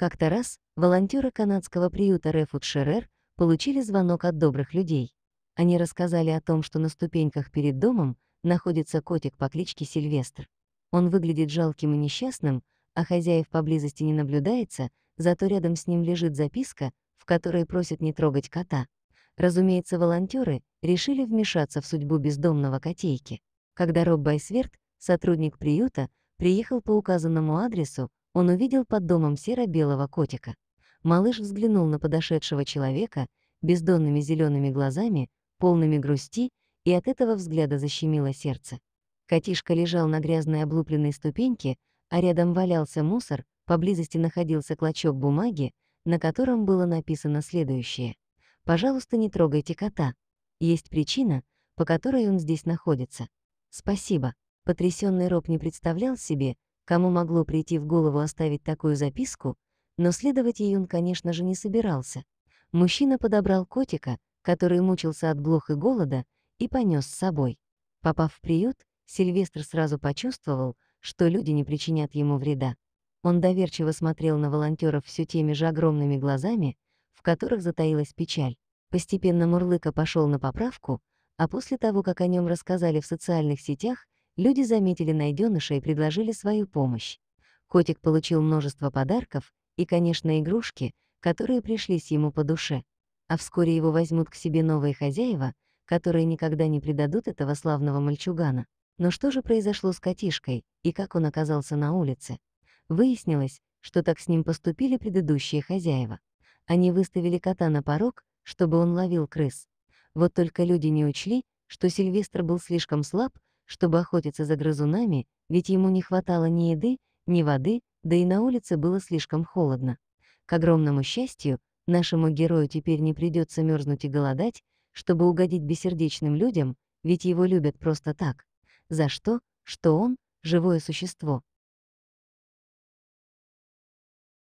Как-то раз волонтеры канадского приюта Рефуд Шерер получили звонок от добрых людей. Они рассказали о том, что на ступеньках перед домом находится котик по кличке Сильвестр. Он выглядит жалким и несчастным, а хозяев поблизости не наблюдается, зато рядом с ним лежит записка, в которой просят не трогать кота. Разумеется, волонтеры решили вмешаться в судьбу бездомного котейки. Когда Роб Байсверт, сотрудник приюта, приехал по указанному адресу, он увидел под домом серо-белого котика. Малыш взглянул на подошедшего человека бездонными зелеными глазами, полными грусти, и от этого взгляда защемило сердце. Котишка лежал на грязной облупленной ступеньке, а рядом валялся мусор, поблизости находился клочок бумаги, на котором было написано следующее. «Пожалуйста, не трогайте кота. Есть причина, по которой он здесь находится. Спасибо». Потрясенный Роб не представлял себе, Кому могло прийти в голову оставить такую записку, но следовать ей он, конечно же, не собирался. Мужчина подобрал котика, который мучился от блох и голода, и понес с собой. Попав в приют, Сильвестр сразу почувствовал, что люди не причинят ему вреда. Он доверчиво смотрел на волонтеров все теми же огромными глазами, в которых затаилась печаль. Постепенно Мурлыка пошел на поправку, а после того, как о нем рассказали в социальных сетях, люди заметили найденыша и предложили свою помощь. Котик получил множество подарков и, конечно, игрушки, которые пришлись ему по душе. А вскоре его возьмут к себе новые хозяева, которые никогда не предадут этого славного мальчугана. Но что же произошло с котишкой и как он оказался на улице? Выяснилось, что так с ним поступили предыдущие хозяева. Они выставили кота на порог, чтобы он ловил крыс. Вот только люди не учли, что Сильвестр был слишком слаб, чтобы охотиться за грызунами, ведь ему не хватало ни еды, ни воды, да и на улице было слишком холодно. К огромному счастью, нашему герою теперь не придется мерзнуть и голодать, чтобы угодить бессердечным людям, ведь его любят просто так, за что, что он — живое существо,